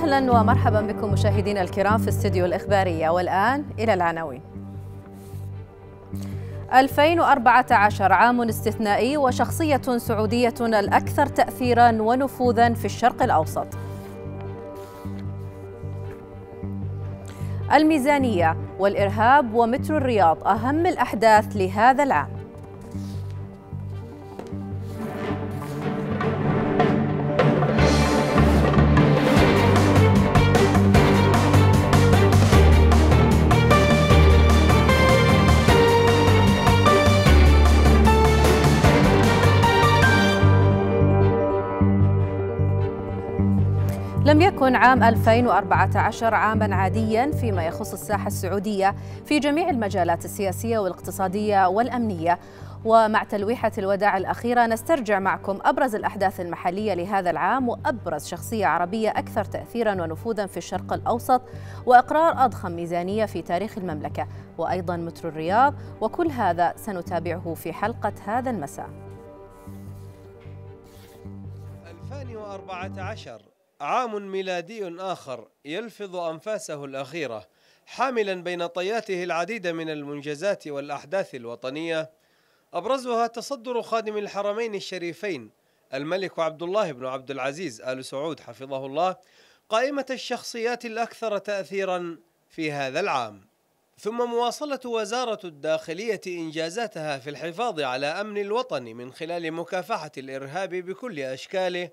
أهلا ومرحبا بكم مشاهدينا الكرام في استديو الإخبارية والآن إلى العناوين 2014 عام استثنائي وشخصية سعودية الأكثر تأثيرا ونفوذا في الشرق الأوسط الميزانية والإرهاب ومترو الرياض أهم الأحداث لهذا العام يكن عام 2014 عاما عاديا فيما يخص الساحة السعودية في جميع المجالات السياسية والاقتصادية والأمنية ومع تلويحة الوداع الأخيرة نسترجع معكم أبرز الأحداث المحلية لهذا العام وأبرز شخصية عربية أكثر تأثيرا ونفوذا في الشرق الأوسط وإقرار أضخم ميزانية في تاريخ المملكة وأيضا مترو الرياض وكل هذا سنتابعه في حلقة هذا المساء 2014 عام ميلادي آخر يلفظ أنفاسه الأخيرة حاملا بين طياته العديد من المنجزات والأحداث الوطنية أبرزها تصدر خادم الحرمين الشريفين الملك عبد الله بن عبد العزيز آل سعود حفظه الله قائمة الشخصيات الأكثر تأثيرا في هذا العام ثم مواصلة وزارة الداخلية إنجازاتها في الحفاظ على أمن الوطن من خلال مكافحة الإرهاب بكل أشكاله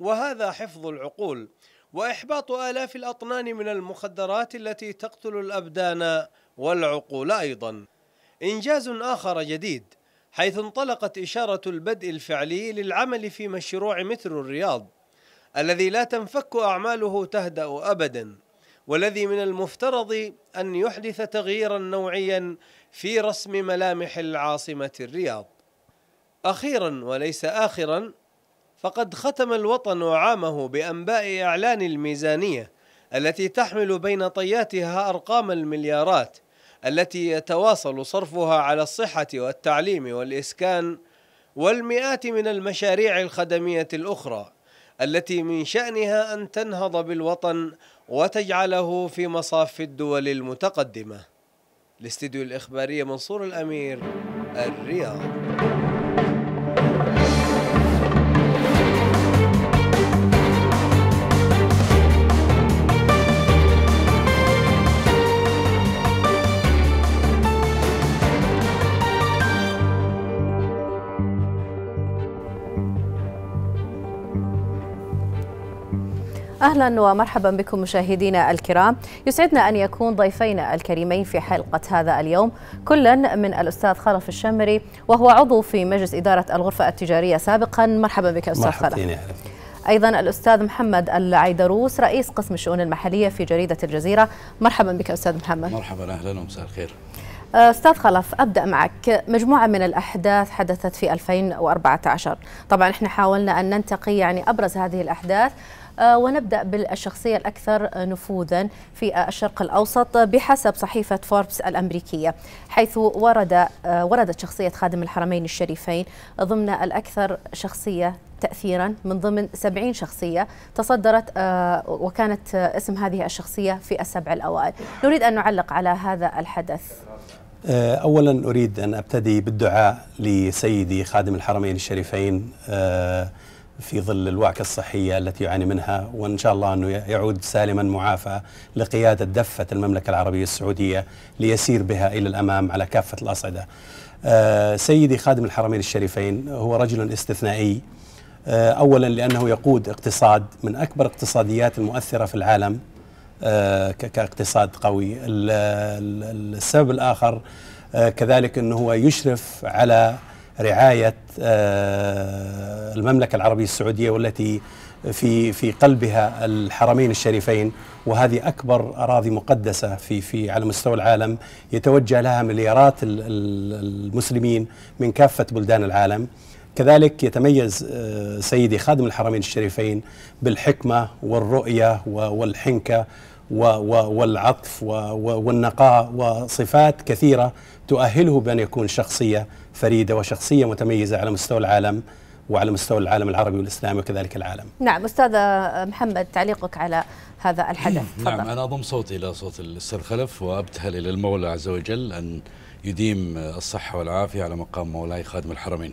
وهذا حفظ العقول واحباط الاف الاطنان من المخدرات التي تقتل الابدان والعقول ايضا انجاز اخر جديد حيث انطلقت اشاره البدء الفعلي للعمل في مشروع مترو الرياض الذي لا تنفك اعماله تهدا ابدا والذي من المفترض ان يحدث تغييرا نوعيا في رسم ملامح العاصمه الرياض اخيرا وليس اخرا فقد ختم الوطن عامه بأنباء إعلان الميزانية التي تحمل بين طياتها أرقام المليارات التي يتواصل صرفها على الصحة والتعليم والإسكان والمئات من المشاريع الخدمية الأخرى التي من شأنها أن تنهض بالوطن وتجعله في مصاف الدول المتقدمة الاستديو الإخبارية منصور الأمير الرياض أهلا ومرحبا بكم مشاهدينا الكرام يسعدنا أن يكون ضيفينا الكريمين في حلقة هذا اليوم كلا من الأستاذ خلف الشمري وهو عضو في مجلس إدارة الغرفة التجارية سابقا مرحبا بك أستاذ مرحبا خلف أيضا الأستاذ محمد العيدروس رئيس قسم الشؤون المحلية في جريدة الجزيرة مرحبا بك أستاذ محمد مرحبا أهلا ومساء الخير أه، استاذ خلف ابدا معك مجموعه من الاحداث حدثت في 2014 طبعا احنا حاولنا ان ننتقي يعني ابرز هذه الاحداث آه، ونبدأ بالشخصية الأكثر نفوذا في الشرق الأوسط بحسب صحيفة فوربس الأمريكية حيث ورد آه، وردت شخصية خادم الحرمين الشريفين ضمن الأكثر شخصية تأثيرا من ضمن 70 شخصية تصدرت آه، وكانت اسم هذه الشخصية في السبع الأوائل نريد أن نعلق على هذا الحدث أولا أريد أن أبتدي بالدعاء لسيدي خادم الحرمين الشريفين في ظل الوعكة الصحية التي يعاني منها وإن شاء الله أنه يعود سالما معافى لقيادة دفة المملكة العربية السعودية ليسير بها إلى الأمام على كافة الأصعدة آه، سيدي خادم الحرمين الشريفين هو رجل استثنائي آه، أولا لأنه يقود اقتصاد من أكبر اقتصاديات المؤثرة في العالم آه، كاقتصاد قوي السبب الآخر كذلك أنه هو يشرف على رعايه آه، المملكه العربيه السعوديه والتي في في قلبها الحرمين الشريفين وهذه اكبر اراضي مقدسه في في على مستوى العالم يتوجه لها مليارات المسلمين من كافه بلدان العالم كذلك يتميز آه، سيدي خادم الحرمين الشريفين بالحكمه والرؤيه والحنكه والعطف والنقاء وصفات كثيره تؤهله بأن يكون شخصية فريدة وشخصية متميزة على مستوى العالم وعلى مستوى العالم العربي والإسلامي وكذلك العالم نعم أستاذ محمد تعليقك على هذا الحدث نعم أنا أضم صوتي إلى صوت الأستاذ خلف وأبتهل إلى المولى عز وجل أن يديم الصحة والعافية على مقام مولاي خادم الحرمين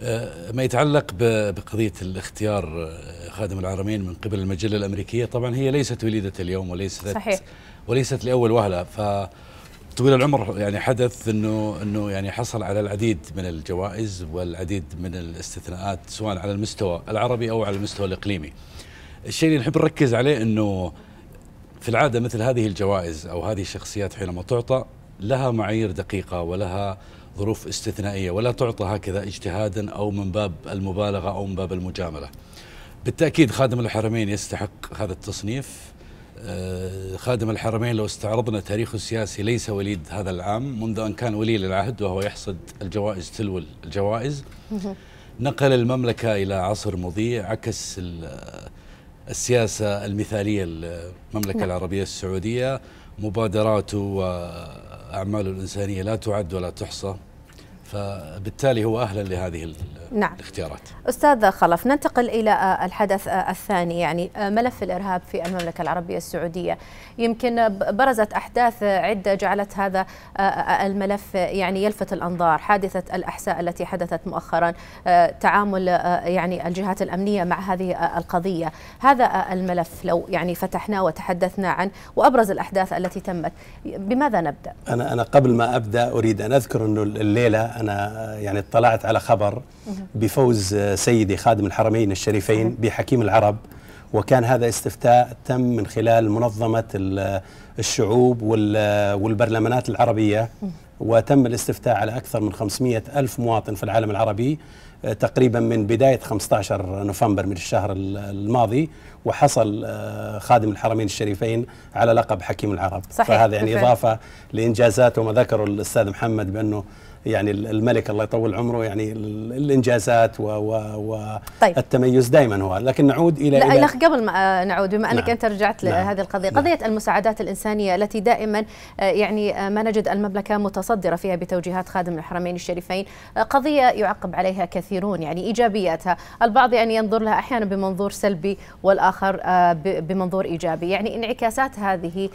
أه، ما يتعلق بقضية الاختيار أه، خادم الحرمين من قبل المجلة الأمريكية طبعا هي ليست وليدة اليوم وليست صحيح. وليست لأول وهلة ف طويل العمر يعني حدث انه انه يعني حصل على العديد من الجوائز والعديد من الاستثناءات سواء على المستوى العربي او على المستوى الاقليمي. الشيء اللي نحب نركز عليه انه في العاده مثل هذه الجوائز او هذه الشخصيات حينما تعطى لها معايير دقيقه ولها ظروف استثنائيه ولا تعطى هكذا اجتهادا او من باب المبالغه او من باب المجامله. بالتاكيد خادم الحرمين يستحق هذا التصنيف آه، خادم الحرمين لو استعرضنا تاريخه السياسي ليس وليد هذا العام منذ أن كان ولي للعهد وهو يحصد الجوائز تلو الجوائز نقل المملكة إلى عصر مضيء عكس السياسة المثالية للمملكة نعم. العربية السعودية مبادراته وأعماله الإنسانية لا تعد ولا تحصى فبالتالي هو أهلا لهذه نعم. الاختيارات أستاذ خلف ننتقل إلى آه، الحدث آه، الثاني يعني آه، ملف الإرهاب في المملكة العربية السعودية يمكن برزت أحداث عدة جعلت هذا الملف يعني يلفت الأنظار حادثة الأحساء التي حدثت مؤخرا تعامل يعني الجهات الأمنية مع هذه القضية هذا الملف لو يعني فتحناه وتحدثنا عنه وأبرز الأحداث التي تمت بماذا نبدأ؟ أنا أنا قبل ما أبدأ أريد أن أذكر أنه الليلة أنا يعني اطلعت على خبر بفوز آه، سيدي خادم الحرمين الشريفين بحكيم العرب وكان هذا استفتاء تم من خلال منظمة آه، الشعوب آه، والبرلمانات العربية وتم الاستفتاء على أكثر من 500 ألف مواطن في العالم العربي تقريبا من بداية 15 نوفمبر من الشهر الماضي وحصل خادم الحرمين الشريفين على لقب حكيم العرب صحيح فهذا يعني بالفعل. إضافة لإنجازاته وما ذكره الأستاذ محمد بأنه يعني الملك الله يطول عمره يعني الانجازات والتميز طيب. دائما هو لكن نعود الى لا الى قبل ما آه، نعود بما انك نعم. انت رجعت نعم. لهذه القضيه نعم. قضيه المساعدات الانسانيه التي دائما آه، يعني آه، ما نجد المملكه متصدره فيها بتوجيهات خادم الحرمين الشريفين قضيه يعقب عليها كثيرون يعني ايجابياتها البعض يعني ينظر لها احيانا بمنظور سلبي والاخر بمنظور ايجابي يعني انعكاسات هذه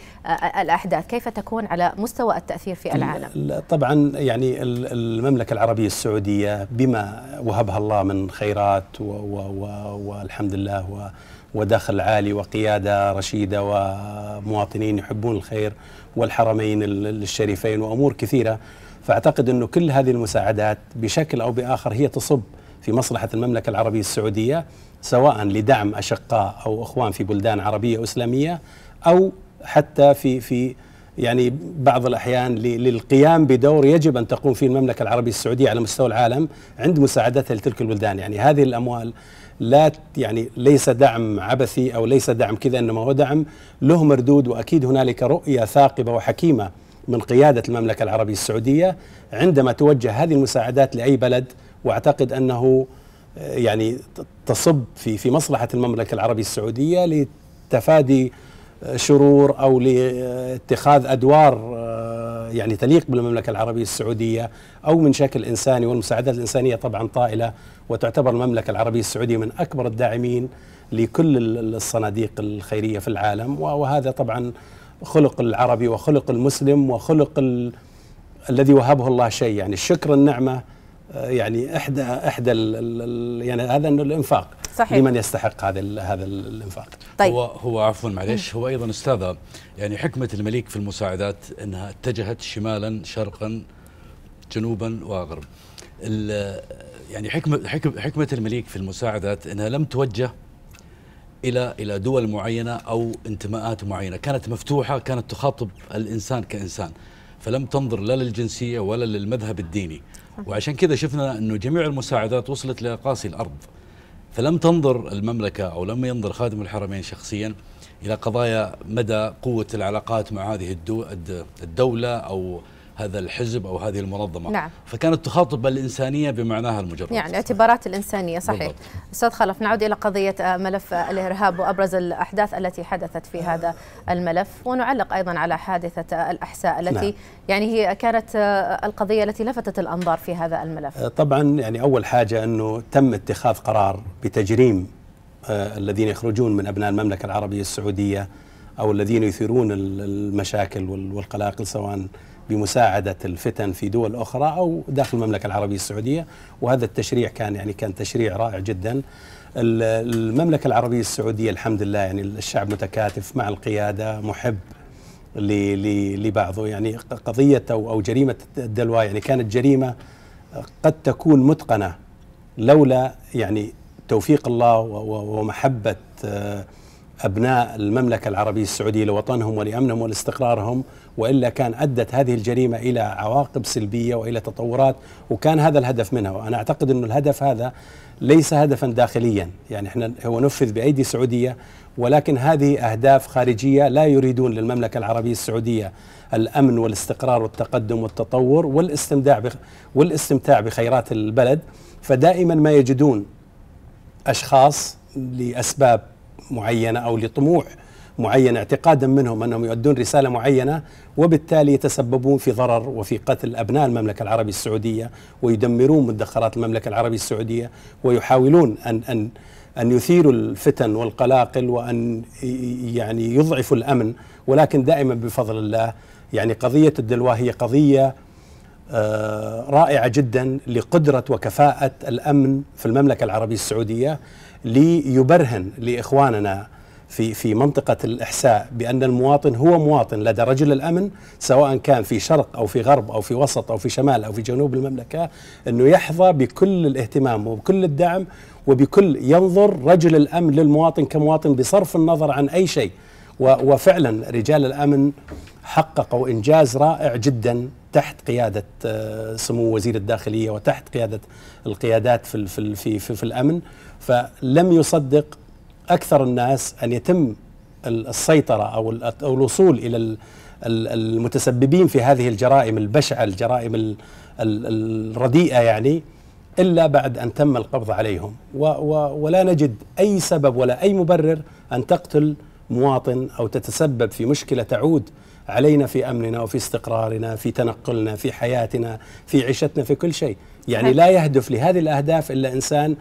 الاحداث كيف تكون على مستوى التاثير في العالم طبعا يعني المملكة العربية السعودية بما وهبها الله من خيرات والحمد لله ودخل عالي وقيادة رشيدة ومواطنين يحبون الخير والحرمين الشريفين وأمور كثيرة فأعتقد أنه كل هذه المساعدات بشكل أو بآخر هي تصب في مصلحة المملكة العربية السعودية سواء لدعم أشقاء أو أخوان في بلدان عربية وإسلامية أو حتى في في يعني بعض الأحيان للقيام بدور يجب أن تقوم فيه المملكة العربية السعودية على مستوى العالم عند مساعدتها لتلك البلدان يعني هذه الأموال لا يعني ليس دعم عبثي أو ليس دعم كذا إنما هو دعم له مردود وأكيد هنالك رؤية ثاقبة وحكيمة من قيادة المملكة العربية السعودية عندما توجه هذه المساعدات لأي بلد وأعتقد أنه آه، يعني تصب في في مصلحة المملكة العربية السعودية لتفادي شرور او لاتخاذ ادوار آه، يعني تليق بالمملكه العربيه السعوديه او من شكل انساني والمساعدات الانسانيه طبعا طائله وتعتبر المملكه العربيه السعوديه من اكبر الداعمين لكل الصناديق الخيريه في العالم وهذا طبعا خلق العربي وخلق المسلم وخلق ال... الذي وهبه الله شيء يعني الشكر النعمه يعني احدى احدى ال الـ يعني هذا الانفاق صحيح. لمن يستحق هذا هذا الانفاق طيب. هو هو عفوا معلش هو ايضا استاذه يعني حكمه المليك في المساعدات انها اتجهت شمالا شرقا جنوبا وغرب يعني حكمه حكمه المليك في المساعدات انها لم توجه الى الى دول معينه او انتماءات معينه كانت مفتوحه كانت تخاطب الانسان كانسان فلم تنظر لا للجنسية ولا للمذهب الديني وعشان كذا شفنا أنه جميع المساعدات وصلت لأقاصي الأرض فلم تنظر المملكة أو لم ينظر خادم الحرمين شخصيا إلى قضايا مدى قوة العلاقات مع هذه الدولة أو هذا الحزب أو هذه المنظمة نعم. فكانت تخاطب الإنسانية بمعناها المجرد يعني اعتبارات الإنسانية صحيح بالضبط. أستاذ خلف نعود إلى قضية آه، ملف الإرهاب وأبرز الأحداث التي حدثت في هذا الملف ونعلق أيضا على حادثة الأحساء التي نعم. يعني هي كانت آه، القضية التي لفتت الأنظار في هذا الملف آه، طبعا يعني أول حاجة أنه تم اتخاذ قرار بتجريم الذين يخرجون من أبناء المملكة العربية السعودية أو الذين يثيرون المشاكل والقلاقل سواء بمساعدة الفتن في دول أخرى أو داخل المملكة العربية السعودية وهذا التشريع كان يعني كان تشريع رائع جدا المملكة العربية السعودية الحمد لله يعني الشعب متكاتف مع القيادة محب لبعضه يعني قضية أو, جريمة الدلوى يعني كانت جريمة قد تكون متقنة لولا يعني توفيق الله ومحبة آه، أبناء المملكة العربية السعودية لوطنهم ولأمنهم ولاستقرارهم والا كان ادت هذه الجريمه الى عواقب سلبيه والى تطورات وكان هذا الهدف منها وانا اعتقد انه الهدف هذا ليس هدفا داخليا يعني احنا هو نفذ بايدي سعوديه ولكن هذه اهداف خارجيه لا يريدون للمملكه العربيه السعوديه الامن والاستقرار والتقدم والتطور والاستمتاع والاستمتاع بخيرات البلد فدائما ما يجدون اشخاص لاسباب معينه او لطموح معينة اعتقادا منهم أنهم يؤدون رسالة معينة وبالتالي يتسببون في ضرر وفي قتل أبناء المملكة العربية السعودية ويدمرون مدخرات المملكة العربية السعودية ويحاولون أن أن أن يثيروا الفتن والقلاقل وأن يعني يضعفوا الأمن ولكن دائما بفضل الله يعني قضية الدلوة هي قضية آه، رائعة جدا لقدرة وكفاءة الأمن في المملكة العربية السعودية ليبرهن لإخواننا في في منطقة الإحساء بأن المواطن هو مواطن لدى رجل الأمن سواء كان في شرق أو في غرب أو في وسط أو في شمال أو في جنوب المملكة أنه يحظى بكل الاهتمام وبكل الدعم وبكل ينظر رجل الأمن للمواطن كمواطن بصرف النظر عن أي شيء وفعلا رجال الأمن حققوا إنجاز رائع جدا تحت قيادة آه، سمو وزير الداخلية وتحت قيادة القيادات في, في, في, في, في الأمن فلم يصدق اكثر الناس ان يتم السيطره او الوصول الى المتسببين في هذه الجرائم البشعه الجرائم الرديئه يعني الا بعد ان تم القبض عليهم ولا نجد اي سبب ولا اي مبرر ان تقتل مواطن او تتسبب في مشكله تعود علينا في امننا وفي استقرارنا في تنقلنا في حياتنا في عيشتنا في كل شيء يعني لا يهدف لهذه الاهداف الا انسان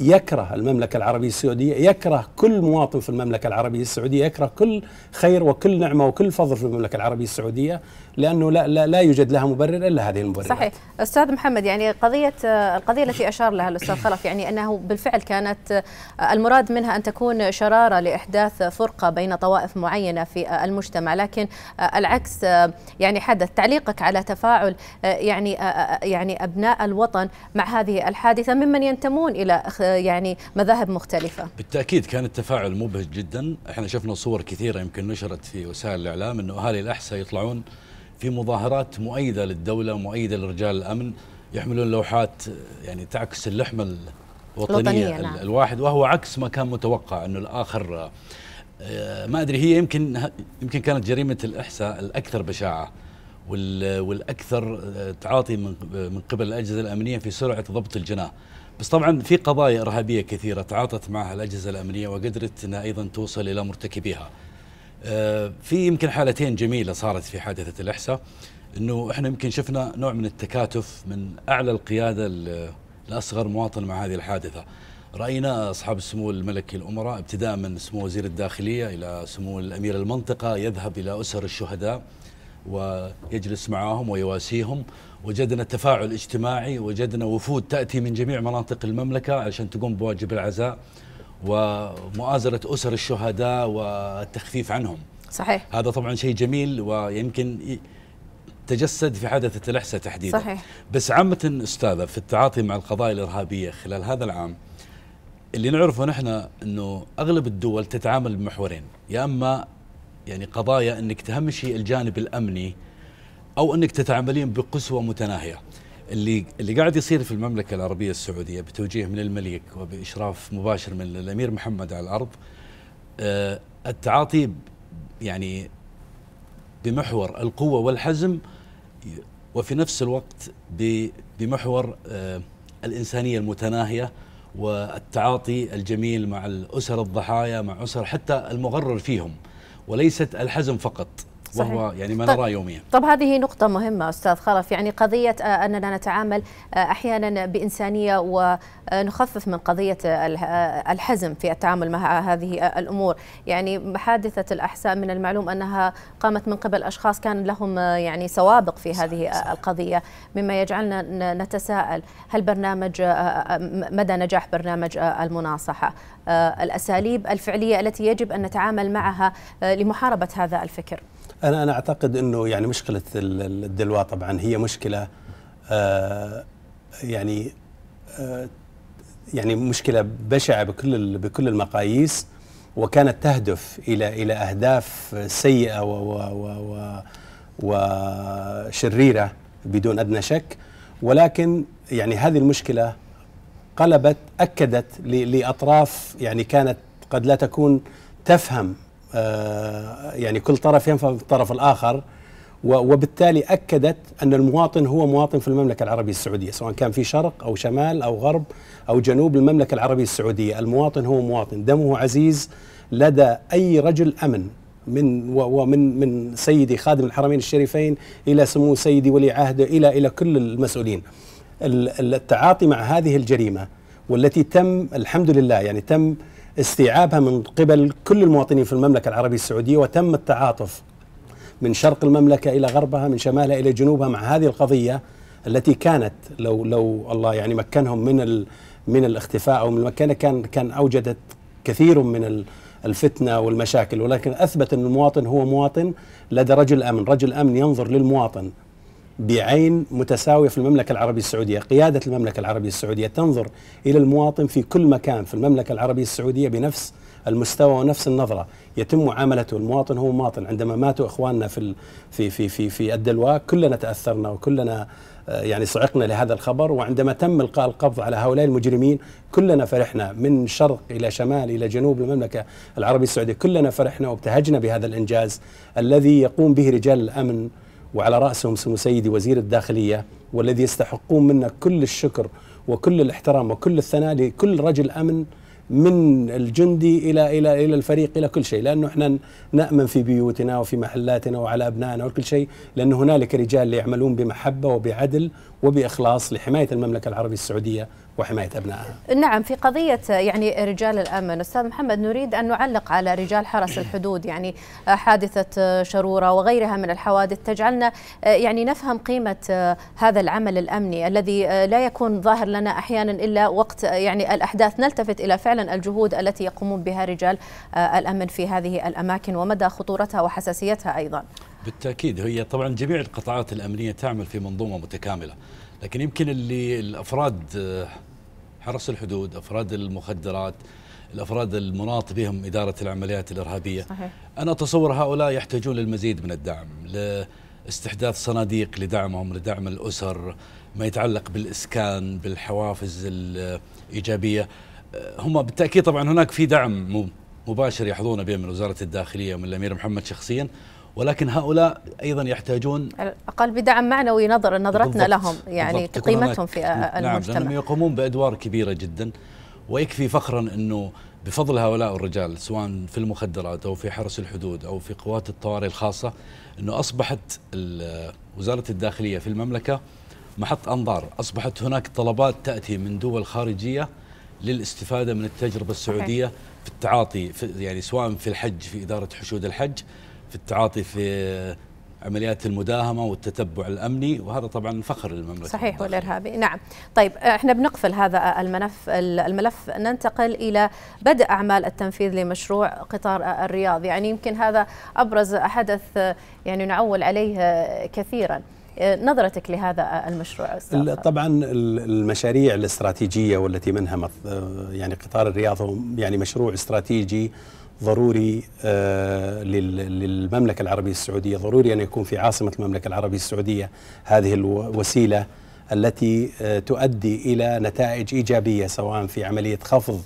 يكره المملكة العربية السعودية يكره كل مواطن في المملكة العربية السعودية يكره كل خير وكل نعمة وكل فضل في المملكة العربية السعودية لأنه لا, لا, لا يوجد لها مبرر إلا هذه المبررات صحيح أستاذ محمد يعني قضية القضية التي أشار لها الأستاذ خلف يعني أنه بالفعل كانت المراد منها أن تكون شرارة لإحداث فرقة بين طوائف معينة في المجتمع لكن العكس يعني حدث تعليقك على تفاعل يعني يعني أبناء الوطن مع هذه الحادثة ممن ينتمون إلى يعني مذاهب مختلفة بالتأكيد كان التفاعل مبهج جدا احنا شفنا صور كثيرة يمكن نشرت في وسائل الإعلام أنه أهالي الأحساء يطلعون في مظاهرات مؤيدة للدولة مؤيدة لرجال الأمن يحملون لوحات يعني تعكس اللحمة الوطنية نعم. الواحد وهو عكس ما كان متوقع أنه الآخر آه، ما أدري هي يمكن يمكن كانت جريمة الإحساء الأكثر بشاعة والاكثر آه، تعاطي من قبل الاجهزه الامنيه في سرعه ضبط الجناه بس طبعا في قضايا إرهابية كثيرة تعاطت معها الأجهزة الأمنية وقدرت أنها أيضا توصل إلى مرتكبيها آه، في يمكن حالتين جميلة صارت في حادثة الإحساء أنه إحنا يمكن شفنا نوع من التكاتف من أعلى القيادة لأصغر مواطن مع هذه الحادثة راينا اصحاب السمو الملكي الامراء ابتداء من سمو وزير الداخليه الى سمو الامير المنطقه يذهب الى اسر الشهداء ويجلس معهم ويواسيهم وجدنا تفاعل اجتماعي وجدنا وفود تأتي من جميع مناطق المملكة عشان تقوم بواجب العزاء ومؤازرة أسر الشهداء والتخفيف عنهم صحيح هذا طبعا شيء جميل ويمكن تجسد في حادثة الإحساء تحديدا صحيح بس عامة أستاذة في التعاطي مع القضايا الإرهابية خلال هذا العام اللي نعرفه نحن أنه أغلب الدول تتعامل بمحورين يا أما يعني قضايا انك تهمشي الجانب الامني او انك تتعاملين بقسوه متناهيه. اللي اللي قاعد يصير في المملكه العربيه السعوديه بتوجيه من الملك وباشراف مباشر من الامير محمد على الارض آه، التعاطي يعني بمحور القوه والحزم وفي نفس الوقت بمحور آه، الانسانيه المتناهيه والتعاطي الجميل مع الاسر الضحايا مع اسر حتى المغرر فيهم. وليست الحزم فقط صحيح. وهو يعني ما نراه يوميا طب هذه نقطة مهمة أستاذ خلف يعني قضية آه، أننا نتعامل آه، أحيانا بإنسانية ونخفف من قضية آه، الحزم في التعامل مع هذه الأمور يعني حادثة الأحساء من المعلوم أنها قامت من قبل أشخاص كان لهم يعني سوابق في هذه صحيح. القضية مما يجعلنا نتساءل هل برنامج مدى نجاح برنامج المناصحة آه، الأساليب الفعلية التي يجب أن نتعامل معها آه، لمحاربة هذا الفكر أنا أنا أعتقد أنه يعني مشكلة الدلواء طبعا هي مشكلة آه، يعني يعني مشكلة بشعة بكل بكل المقاييس وكانت تهدف إلى إلى أهداف سيئة و و وشريرة بدون أدنى شك ولكن يعني هذه المشكلة قلبت أكدت لأطراف يعني كانت قد لا تكون تفهم آه، يعني كل طرف ينفهم الطرف الآخر وبالتالي أكدت أن المواطن هو مواطن في المملكة العربية السعودية سواء كان في شرق أو شمال أو غرب أو جنوب المملكة العربية السعودية المواطن هو مواطن دمه عزيز لدى أي رجل أمن من ومن من سيدي خادم الحرمين الشريفين الى سمو سيدي ولي عهده الى الى كل المسؤولين التعاطي مع هذه الجريمه والتي تم الحمد لله يعني تم استيعابها من قبل كل المواطنين في المملكه العربيه السعوديه وتم التعاطف من شرق المملكه الى غربها من شمالها الى جنوبها مع هذه القضيه التي كانت لو لو الله يعني مكنهم من من الاختفاء او من المكانه كان كان اوجدت كثير من الفتنه والمشاكل ولكن اثبت ان المواطن هو مواطن لدى رجل امن، رجل امن ينظر للمواطن بعين متساويه في المملكه العربيه السعوديه، قياده المملكه العربيه السعوديه تنظر الى المواطن في كل مكان في المملكه العربيه السعوديه بنفس المستوى ونفس النظره، يتم معاملته المواطن هو مواطن، عندما ماتوا اخواننا في في في في, في الدلواء كلنا تاثرنا وكلنا آه، يعني صعقنا لهذا الخبر وعندما تم القاء القبض على هؤلاء المجرمين كلنا فرحنا من شرق الى شمال الى جنوب المملكه العربيه السعوديه، كلنا فرحنا وابتهجنا بهذا الانجاز الذي يقوم به رجال الامن وعلى رأسهم سمو سيدي وزير الداخلية والذي يستحقون منا كل الشكر وكل الاحترام وكل الثناء لكل رجل أمن من الجندي الى الى الى الفريق الى كل شيء لانه احنا نامن في بيوتنا وفي محلاتنا وعلى ابنائنا وكل شيء لان هنالك رجال يعملون بمحبه وبعدل وباخلاص لحمايه المملكه العربيه السعوديه وحماية أبنائها نعم في قضية يعني رجال الأمن أستاذ محمد نريد أن نعلق على رجال حرس الحدود يعني حادثة شرورة وغيرها من الحوادث تجعلنا يعني نفهم قيمة هذا العمل الأمني الذي لا يكون ظاهر لنا أحيانا إلا وقت يعني الأحداث نلتفت إلى فعلا الجهود التي يقومون بها رجال الأمن في هذه الأماكن ومدى خطورتها وحساسيتها أيضا بالتأكيد هي طبعا جميع القطاعات الأمنية تعمل في منظومة متكاملة لكن يمكن اللي الافراد حرس الحدود افراد المخدرات الافراد المناط بهم اداره العمليات الارهابيه صحيح. انا اتصور هؤلاء يحتاجون للمزيد من الدعم لاستحداث صناديق لدعمهم لدعم الاسر ما يتعلق بالاسكان بالحوافز الايجابيه هم بالتاكيد طبعا هناك في دعم مباشر يحظون به من وزاره الداخليه ومن الامير محمد شخصيا ولكن هؤلاء ايضا يحتاجون على الاقل بدعم معنوي نظر نظرتنا لهم يعني قيمتهم في نعم المجتمع نعم يقومون بادوار كبيره جدا ويكفي فخرا انه بفضل هؤلاء الرجال سواء في المخدرات او في حرس الحدود او في قوات الطوارئ الخاصه انه اصبحت وزاره الداخليه في المملكه محط انظار، اصبحت هناك طلبات تاتي من دول خارجيه للاستفاده من التجربه السعوديه في التعاطي في يعني سواء في الحج في اداره حشود الحج في التعاطي في عمليات المداهمه والتتبع الامني وهذا طبعا فخر للمملكه صحيح والارهابي نعم طيب آه، احنا بنقفل هذا الملف الملف ننتقل الى بدء اعمال التنفيذ لمشروع قطار الرياض يعني يمكن هذا ابرز حدث آه، يعني نعول عليه آه، كثيرا نظرتك لهذا المشروع أستاذ طبعا المشاريع الاستراتيجيه والتي منها يعني قطار الرياض هو يعني مشروع استراتيجي ضروري آه، للمملكة العربية السعودية ضروري أن يكون في عاصمة المملكة العربية السعودية هذه الوسيلة التي آه، تؤدي إلى نتائج إيجابية سواء في عملية خفض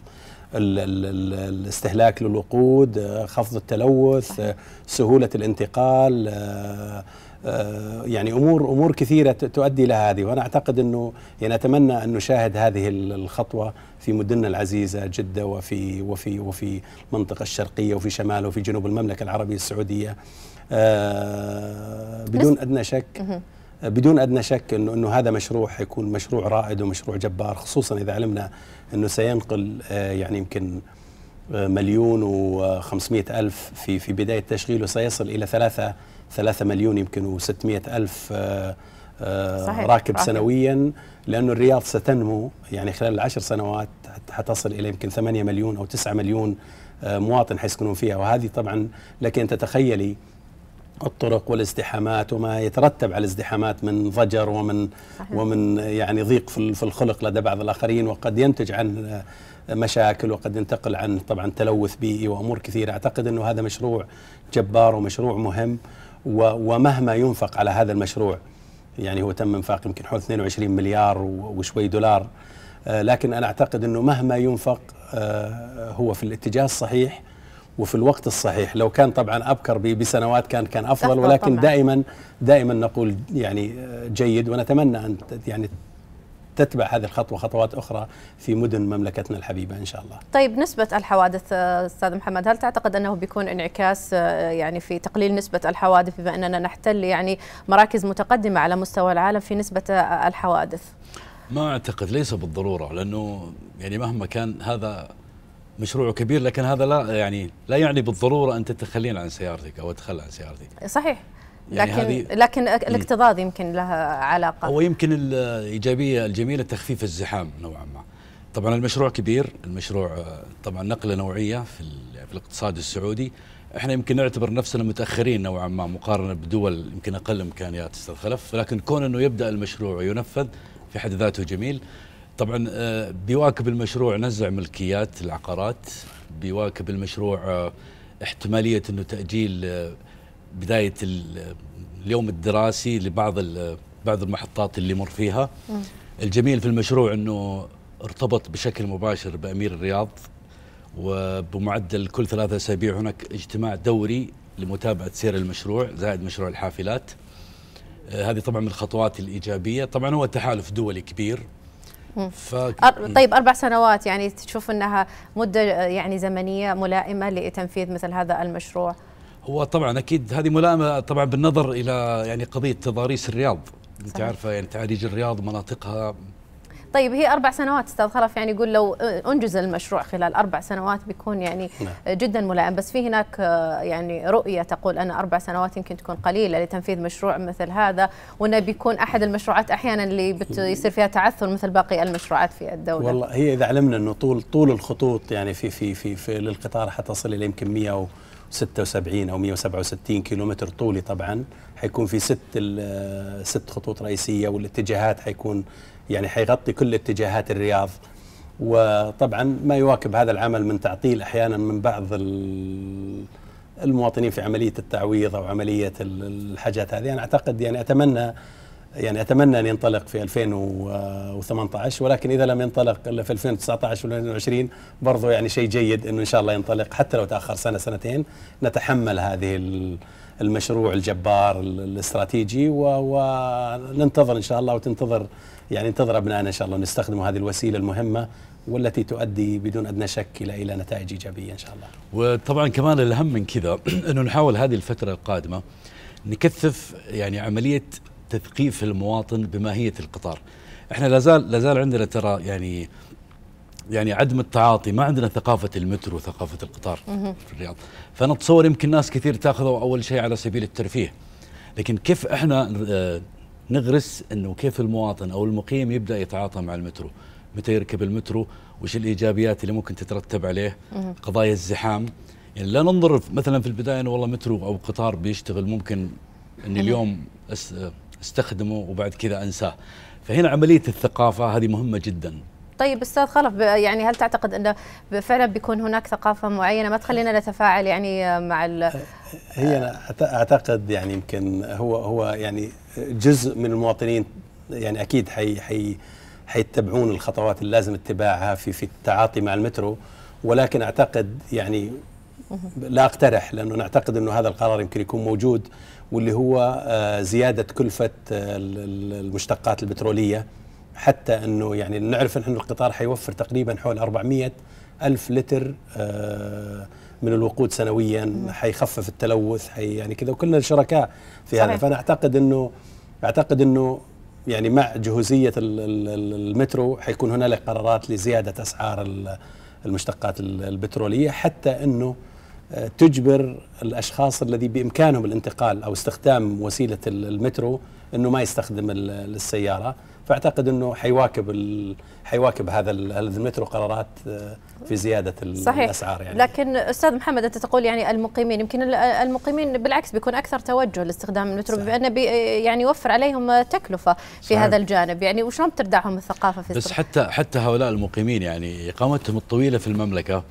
الاستهلاك للوقود آه، خفض التلوث سهولة الانتقال آه، يعني امور امور كثيره تؤدي الى هذه وانا اعتقد انه يعني اتمنى ان نشاهد هذه الخطوه في مدننا العزيزه جده وفي وفي وفي المنطقه الشرقيه وفي شمال وفي جنوب المملكه العربيه السعوديه آه، بدون ادنى شك بدون ادنى شك انه انه هذا مشروع حيكون مشروع رائد ومشروع جبار خصوصا اذا علمنا انه سينقل آه، يعني يمكن مليون و500 الف في في بدايه تشغيله سيصل الى ثلاثة 3 مليون يمكن و600 ألف آه، آه، صحيح. راكب راكب سنويا لأنه الرياض ستنمو يعني خلال العشر سنوات حتصل إلى يمكن 8 مليون أو 9 مليون آه، مواطن حيسكنون فيها وهذه طبعا لك أن تتخيلي الطرق والازدحامات وما يترتب على الازدحامات من ضجر ومن صحيح. ومن يعني ضيق في الخلق لدى بعض الاخرين وقد ينتج عن مشاكل وقد ينتقل عن طبعا تلوث بيئي وامور كثيره اعتقد انه هذا مشروع جبار ومشروع مهم ومهما ينفق على هذا المشروع يعني هو تم انفاق يمكن حول 22 مليار وشوي دولار آه، لكن انا اعتقد انه مهما ينفق آه، هو في الاتجاه الصحيح وفي الوقت الصحيح لو كان طبعا ابكر بسنوات كان كان افضل ولكن دائما دائما نقول يعني آه، جيد ونتمنى ان يعني تتبع هذه الخطوه خطوات اخرى في مدن مملكتنا الحبيبه ان شاء الله. طيب نسبه الحوادث استاذ محمد هل تعتقد انه بيكون انعكاس آه، يعني في تقليل نسبه الحوادث بما اننا نحتل يعني مراكز متقدمه على مستوى العالم في نسبه آه، الحوادث؟ ما اعتقد ليس بالضروره لانه يعني مهما كان هذا مشروع كبير لكن هذا لا يعني لا يعني بالضروره ان تتخلين عن سيارتك او اتخلى عن سيارتك. صحيح. يعني لكن لكن الاكتظاظ يمكن لها علاقه هو يمكن الايجابيه الجميله تخفيف الزحام نوعا ما طبعا المشروع كبير المشروع آه، طبعا نقله نوعيه في في الاقتصاد السعودي احنا يمكن نعتبر نفسنا متاخرين نوعا ما مقارنه بدول يمكن اقل امكانيات استاذ خلف لكن كون انه يبدا المشروع وينفذ في حد ذاته جميل طبعا آه، بيواكب المشروع نزع ملكيات العقارات بيواكب المشروع آه، احتماليه انه تاجيل بدايه اليوم الدراسي لبعض بعض المحطات اللي مر فيها الجميل في المشروع انه ارتبط بشكل مباشر بامير الرياض وبمعدل كل ثلاثة اسابيع هناك اجتماع دوري لمتابعه سير المشروع زائد مشروع الحافلات آه، هذه طبعا من الخطوات الايجابيه طبعا هو تحالف دولي كبير ف... طيب اربع سنوات يعني تشوف انها مده آه، يعني زمنيه ملائمه لتنفيذ مثل هذا المشروع وطبعا اكيد هذه ملائمه طبعا بالنظر الى يعني قضيه تضاريس الرياض انت عارفه يعني تعاريج الرياض مناطقها طيب هي اربع سنوات استاذ خلف يعني يقول لو انجز المشروع خلال اربع سنوات بيكون يعني نعم. جدا ملائم بس في هناك آه، يعني رؤيه تقول ان اربع سنوات يمكن تكون قليله لتنفيذ مشروع مثل هذا وانه بيكون احد المشروعات احيانا اللي يصير فيها تعثر مثل باقي المشروعات في الدوله والله هي اذا علمنا انه طول طول الخطوط يعني في في في, في للقطار حتصل الى يمكن 100 76 او 167 كيلومتر طولي طبعا حيكون في ست ست خطوط رئيسيه والاتجاهات حيكون يعني حيغطي كل اتجاهات الرياض وطبعا ما يواكب هذا العمل من تعطيل احيانا من بعض المواطنين في عمليه التعويض او عمليه الحاجات هذه انا اعتقد يعني اتمنى يعني اتمنى ان ينطلق في 2018 ولكن اذا لم ينطلق الا في 2019 و 2020 برضه يعني شيء جيد انه ان شاء الله ينطلق حتى لو تاخر سنه سنتين نتحمل هذه المشروع الجبار الاستراتيجي وننتظر ان شاء الله وتنتظر يعني ننتظر ابنائنا ان شاء الله نستخدم هذه الوسيله المهمه والتي تؤدي بدون ادنى شك الى الى نتائج ايجابيه ان شاء الله. وطبعا كمان الاهم من كذا انه نحاول هذه الفتره القادمه نكثف يعني عمليه تثقيف المواطن بماهيه القطار احنا لازال لازال عندنا ترى يعني يعني عدم التعاطي ما عندنا ثقافة المترو وثقافة القطار في الرياض فأنا أتصور يمكن ناس كثير تأخذوا أول شيء على سبيل الترفيه لكن كيف إحنا آه، نغرس أنه كيف المواطن أو المقيم يبدأ يتعاطى مع المترو متى يركب المترو وش الإيجابيات اللي ممكن تترتب عليه قضايا الزحام يعني لا ننظر مثلا في البداية أنه والله مترو أو قطار بيشتغل ممكن اني اليوم آه، استخدمه وبعد كذا انساه فهنا عمليه الثقافه هذه مهمه جدا طيب استاذ خلف يعني هل تعتقد انه فعلا بيكون هناك ثقافه معينه ما تخلينا نتفاعل يعني مع ال هي انا اعتقد يعني يمكن هو هو يعني جزء من المواطنين يعني اكيد حي حي حيتبعون الخطوات اللي لازم اتباعها في في التعاطي مع المترو ولكن اعتقد يعني لا اقترح لانه نعتقد انه هذا القرار يمكن يكون موجود واللي هو آه، زياده كلفه آه، المشتقات البتروليه حتى انه يعني نعرف نحن القطار حيوفر تقريبا حول 400 ألف لتر آه، من الوقود سنويا حيخفف التلوث حي يعني كذا وكلنا شركاء في هذا فانا اعتقد انه اعتقد انه يعني مع جهوزيه المترو حيكون هنالك قرارات لزياده اسعار المشتقات البتروليه حتى انه تجبر الاشخاص الذي بامكانهم الانتقال او استخدام وسيله المترو انه ما يستخدم السياره فاعتقد انه حيواكب حيواكب هذا المترو قرارات آه، في زياده صحيح. الاسعار يعني لكن استاذ محمد انت تقول يعني المقيمين يمكن المقيمين بالعكس بيكون اكثر توجه لاستخدام المترو بانه بي يعني يوفر عليهم تكلفه في صحيح. هذا الجانب يعني وشلون بتردعهم الثقافه في بس حتى حتى هؤلاء المقيمين يعني اقامتهم الطويله في المملكه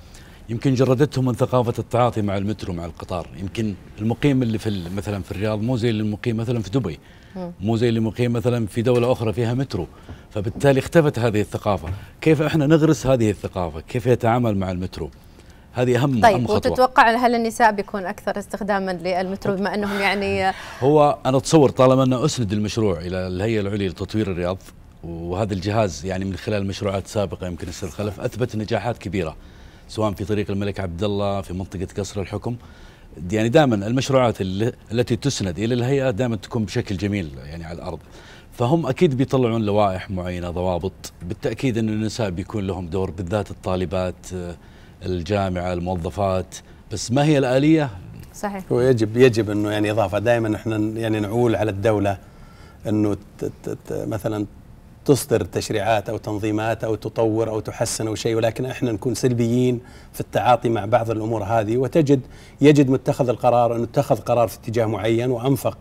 يمكن جردتهم من ثقافه التعاطي مع المترو مع القطار يمكن المقيم اللي في مثلا في الرياض مو زي المقيم مثلا في دبي مو زي المقيم مثلا في دوله اخرى فيها مترو فبالتالي اختفت هذه الثقافه كيف احنا نغرس هذه الثقافه كيف يتعامل مع المترو هذه اهم طيب اهم خطوه وتتوقع هل النساء بيكون اكثر استخداما للمترو بما انهم يعني هو انا اتصور طالما انه اسند المشروع الى الهيئه العليا لتطوير الرياض وهذا الجهاز يعني من خلال مشروعات سابقه يمكن السيد خلف اثبت نجاحات كبيره سواء في طريق الملك عبد الله في منطقه قصر الحكم يعني دائما المشروعات التي تسند الى الهيئه دائما تكون بشكل جميل يعني على الارض فهم اكيد بيطلعون لوائح معينه ضوابط بالتاكيد ان النساء بيكون لهم دور بالذات الطالبات الجامعه الموظفات بس ما هي الاليه صحيح ويجب يجب انه يعني اضافه دائما احنا يعني نعول على الدوله انه مثلا تصدر تشريعات او تنظيمات او تطور او تحسن او شيء ولكن احنا نكون سلبيين في التعاطي مع بعض الامور هذه وتجد يجد متخذ القرار انه اتخذ قرار في اتجاه معين وانفق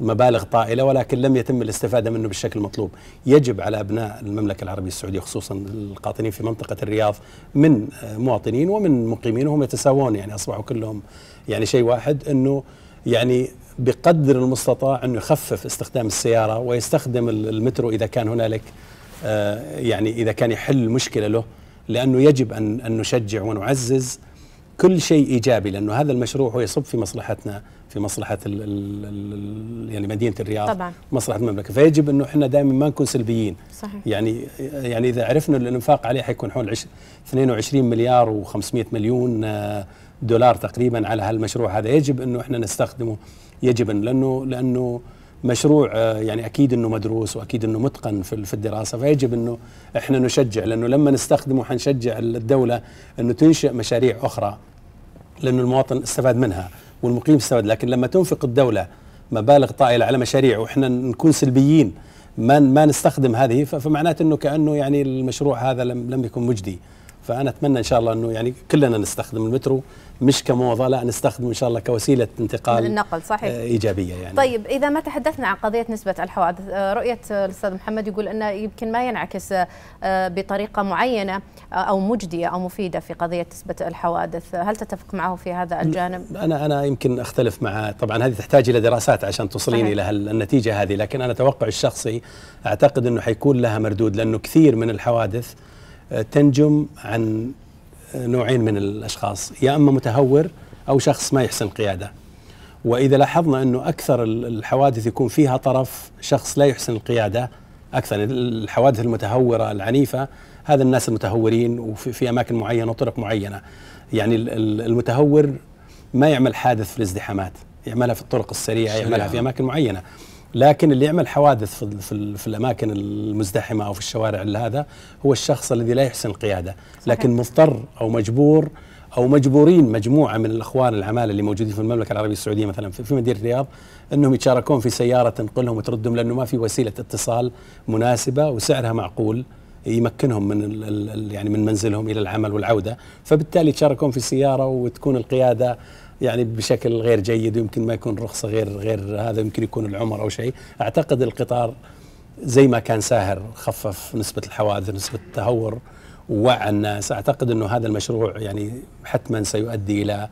مبالغ طائله ولكن لم يتم الاستفاده منه بالشكل المطلوب، يجب على ابناء المملكه العربيه السعوديه خصوصا القاطنين في منطقه الرياض من مواطنين ومن مقيمين وهم يتساوون يعني اصبحوا كلهم يعني شيء واحد انه يعني بقدر المستطاع أنه يخفف استخدام السيارة ويستخدم المترو إذا كان هنالك آه، يعني إذا كان يحل مشكلة له لأنه يجب أن, أن نشجع ونعزز كل شيء إيجابي لأنه هذا المشروع هو يصب في مصلحتنا في مصلحة الـ الـ يعني مدينة الرياض طبعا مصلحة المملكة فيجب أنه إحنا دائما ما نكون سلبيين صحيح يعني يعني إذا عرفنا الإنفاق عليه حيكون حول 22 مليار و500 مليون آه، دولار تقريبا على هالمشروع هذا يجب أنه إحنا نستخدمه يجب أن لانه لانه مشروع آه، يعني اكيد انه مدروس واكيد انه متقن في الدراسه فيجب انه احنا نشجع لانه لما نستخدمه حنشجع الدوله انه تنشئ مشاريع اخرى لانه المواطن استفاد منها والمقيم استفاد لكن لما تنفق الدوله مبالغ طائله على مشاريع واحنا نكون سلبيين ما ما نستخدم هذه فمعناته انه كانه يعني المشروع هذا لم لم يكن مجدي فانا اتمنى ان شاء الله انه يعني كلنا نستخدم المترو مش كموضه لا نستخدمه ان شاء الله كوسيله انتقال للنقل صحيح آه، ايجابيه يعني طيب اذا ما تحدثنا عن قضيه نسبه الحوادث آه، رؤيه الاستاذ محمد يقول انه يمكن ما ينعكس آه، بطريقه معينه او مجديه او مفيده في قضيه نسبه الحوادث هل تتفق معه في هذا الجانب انا انا يمكن اختلف مع طبعا هذه تحتاج الى دراسات عشان توصلين الى النتيجه هذه لكن انا توقعي الشخصي اعتقد انه حيكون لها مردود لانه كثير من الحوادث آه، تنجم عن آه، نوعين من الاشخاص يا اما متهور او شخص ما يحسن قياده واذا لاحظنا انه اكثر الحوادث يكون فيها طرف شخص لا يحسن القياده اكثر الحوادث المتهوره العنيفه هذا الناس المتهورين وفي اماكن معينه وطرق معينه يعني المتهور ما يعمل حادث في الازدحامات يعملها في الطرق السريعه يعملها في اماكن معينه لكن اللي يعمل حوادث في, في, في الاماكن المزدحمه او في الشوارع هذا هو الشخص الذي لا يحسن القياده لكن مضطر او مجبور او مجبورين مجموعه من الاخوان العماله اللي موجودين في المملكه العربيه السعوديه مثلا في مدينه الرياض انهم يتشاركون في سياره تنقلهم وتردهم لانه ما في وسيله اتصال مناسبه وسعرها معقول يمكنهم من يعني من منزلهم الى العمل والعوده فبالتالي يتشاركون في سياره وتكون القياده يعني بشكل غير جيد ويمكن ما يكون رخصه غير غير هذا يمكن يكون العمر او شيء اعتقد القطار زي ما كان ساهر خفف نسبه الحوادث نسبه التهور ووعى الناس اعتقد انه هذا المشروع يعني حتما سيؤدي الى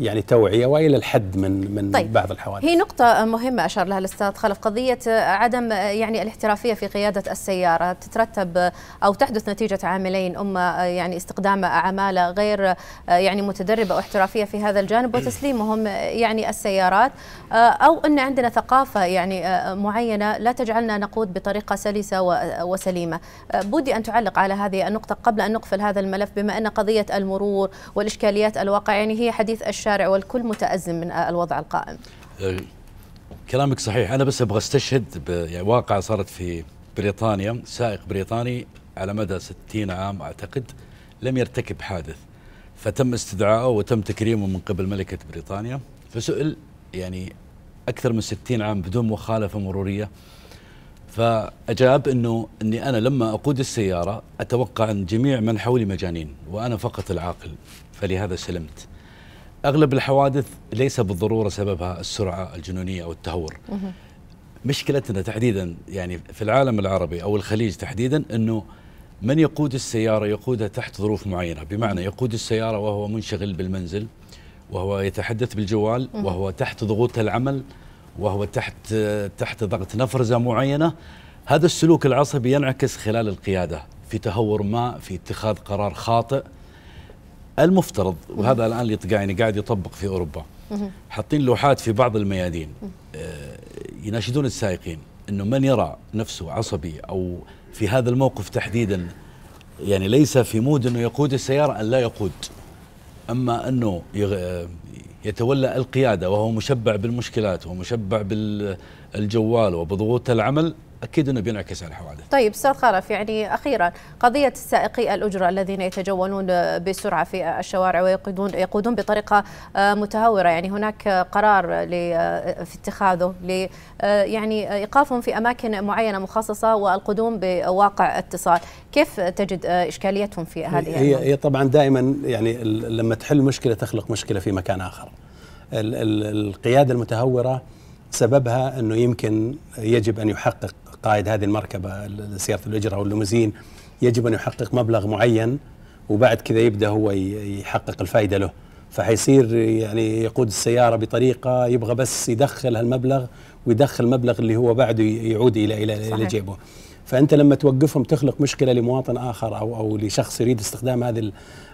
يعني توعيه والى الحد من من طيب. بعض الحوادث. هي نقطه مهمه اشار لها الاستاذ خلف قضيه عدم يعني الاحترافيه في قياده السياره تترتب او تحدث نتيجه عاملين اما يعني استخدام عماله غير يعني متدربه واحترافيه في هذا الجانب وتسليمهم يعني السيارات او ان عندنا ثقافه يعني معينه لا تجعلنا نقود بطريقه سلسه وسليمه. بودي ان تعلق على هذه النقطه قبل ان نقفل هذا الملف بما ان قضيه المرور والاشكاليات الواقع يعني هي حديث الش الشارع والكل متأزم من الوضع القائم أه، كلامك صحيح أنا بس أبغى استشهد بواقعة يعني صارت في بريطانيا سائق بريطاني على مدى 60 عام أعتقد لم يرتكب حادث فتم استدعائه وتم تكريمه من قبل ملكة بريطانيا فسئل يعني أكثر من 60 عام بدون مخالفة مرورية فأجاب أنه أني أنا لما أقود السيارة أتوقع أن جميع من حولي مجانين وأنا فقط العاقل فلهذا سلمت اغلب الحوادث ليس بالضروره سببها السرعه الجنونيه او التهور مشكلتنا تحديدا يعني في العالم العربي او الخليج تحديدا انه من يقود السياره يقودها تحت ظروف معينه بمعنى يقود السياره وهو منشغل بالمنزل وهو يتحدث بالجوال وهو تحت ضغوط العمل وهو تحت تحت ضغط نفرزه معينه هذا السلوك العصبي ينعكس خلال القياده في تهور ما في اتخاذ قرار خاطئ المفترض وهذا الان اللي يعني قاعد يطبق في اوروبا حاطين لوحات في بعض الميادين آه، يناشدون السائقين انه من يرى نفسه عصبي او في هذا الموقف تحديدا يعني ليس في مود انه يقود السياره ان لا يقود اما انه آه، يتولى القياده وهو مشبع بالمشكلات ومشبع بالجوال وبضغوط العمل اكيد انه بينعكس على الحوادث. طيب استاذ خرف يعني اخيرا قضيه السائقي الاجره الذين يتجولون بسرعه في الشوارع ويقودون يقودون بطريقه آه، متهوره يعني هناك قرار آه، في اتخاذه ل آه، يعني ايقافهم في اماكن معينه مخصصه والقدوم بواقع اتصال، كيف تجد اشكاليتهم في هذه هي هي طبعا دائما يعني لما تحل مشكله تخلق مشكله في مكان اخر. القياده المتهوره سببها انه يمكن يجب ان يحقق قائد هذه المركبه سياره الاجره او الليموزين يجب ان يحقق مبلغ معين وبعد كذا يبدا هو يحقق الفائده له فحيصير يعني يقود السياره بطريقه يبغى بس يدخل هالمبلغ ويدخل المبلغ اللي هو بعده يعود الى الى الى جيبه فانت لما توقفهم تخلق مشكله لمواطن اخر او او لشخص يريد استخدام هذه الـ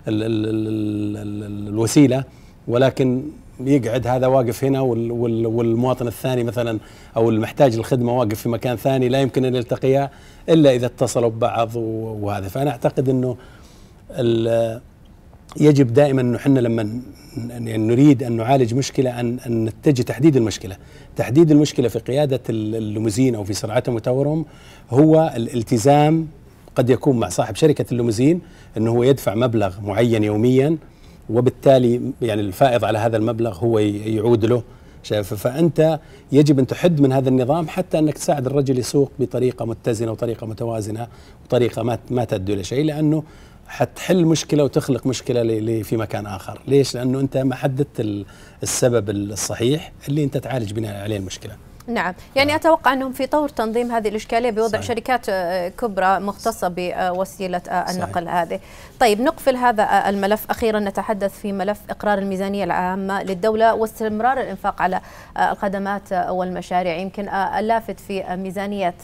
الـ الـ الـ الـ الوسيله ولكن يقعد هذا واقف هنا والمواطن الثاني مثلا او المحتاج الخدمه واقف في مكان ثاني لا يمكن ان يلتقيا الا اذا اتصلوا ببعض وهذا فانا اعتقد انه يجب دائما انه احنا لما يعني نريد ان نعالج مشكله ان ان نتجه تحديد المشكله، تحديد المشكله في قياده الليموزين او في سرعتهم وتورهم هو الالتزام قد يكون مع صاحب شركه الليموزين انه هو يدفع مبلغ معين يوميا وبالتالي يعني الفائض على هذا المبلغ هو يعود له شايف فانت يجب ان تحد من هذا النظام حتى انك تساعد الرجل يسوق بطريقه متزنه وطريقه متوازنه وطريقه ما ما تؤدي الى شيء لانه حتحل مشكله وتخلق مشكله في مكان اخر، ليش؟ لانه انت ما حددت السبب الصحيح اللي انت تعالج بناء عليه المشكله. نعم يعني نعم. أتوقع أنهم في طور تنظيم هذه الإشكالية بوضع صحيح. شركات آه، كبرى مختصة بوسيلة آه، النقل صحيح. هذه طيب نقفل هذا آه، الملف أخيرا نتحدث في ملف إقرار الميزانية العامة للدولة واستمرار الإنفاق على الخدمات والمشاريع يمكن اللافت في ميزانية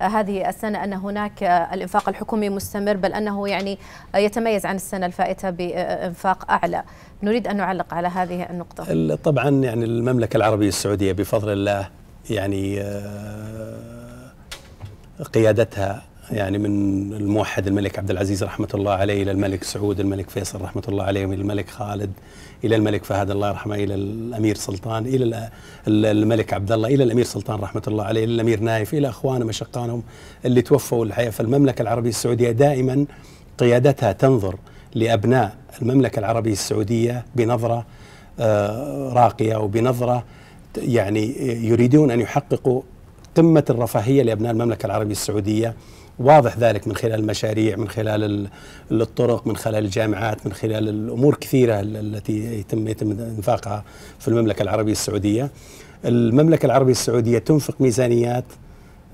هذه السنة أن هناك الإنفاق الحكومي مستمر بل أنه يعني يتميز عن السنة الفائتة بإنفاق أعلى نريد أن نعلق على هذه النقطة طبعا يعني المملكة العربية السعودية بفضل الله يعني آه، قيادتها يعني من الموحد الملك عبد العزيز رحمة الله عليه إلى الملك سعود الملك فيصل رحمة الله عليه إلى الملك خالد إلى الملك فهد الله يرحمه إلى الأمير سلطان إلى الملك عبد الله إلى الأمير سلطان رحمة الله عليه إلى الأمير نايف إلى أخوانهم أشقانهم اللي توفوا الحياة فالمملكة العربية السعودية دائما قيادتها تنظر لأبناء المملكة العربية السعودية بنظرة آه، راقية وبنظرة يعني يريدون أن يحققوا قمة الرفاهية لأبناء المملكة العربية السعودية واضح ذلك من خلال المشاريع من خلال الطرق من خلال الجامعات من خلال الأمور كثيرة التي يتم, يتم إنفاقها في المملكة العربية السعودية المملكة العربية السعودية تنفق ميزانيات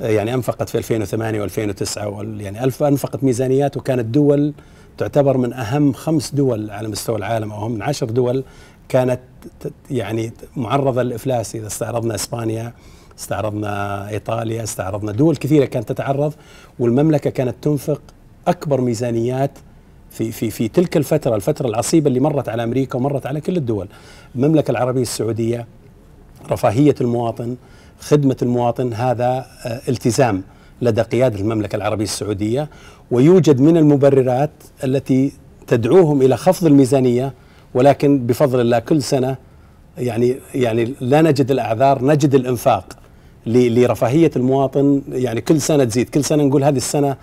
يعني أنفقت في 2008 و2009 يعني ألف أنفقت ميزانيات وكانت دول تعتبر من أهم خمس دول على مستوى العالم أو من عشر دول كانت يعني معرضه للافلاس اذا استعرضنا اسبانيا استعرضنا ايطاليا استعرضنا دول كثيره كانت تتعرض والمملكه كانت تنفق اكبر ميزانيات في في في تلك الفتره الفتره العصيبه اللي مرت على امريكا ومرت على كل الدول المملكه العربيه السعوديه رفاهيه المواطن خدمه المواطن هذا آه، التزام لدى قياده المملكه العربيه السعوديه ويوجد من المبررات التي تدعوهم الى خفض الميزانيه ولكن بفضل الله كل سنه يعني يعني لا نجد الاعذار نجد الانفاق لرفاهيه المواطن يعني كل سنه تزيد كل سنه نقول هذه السنه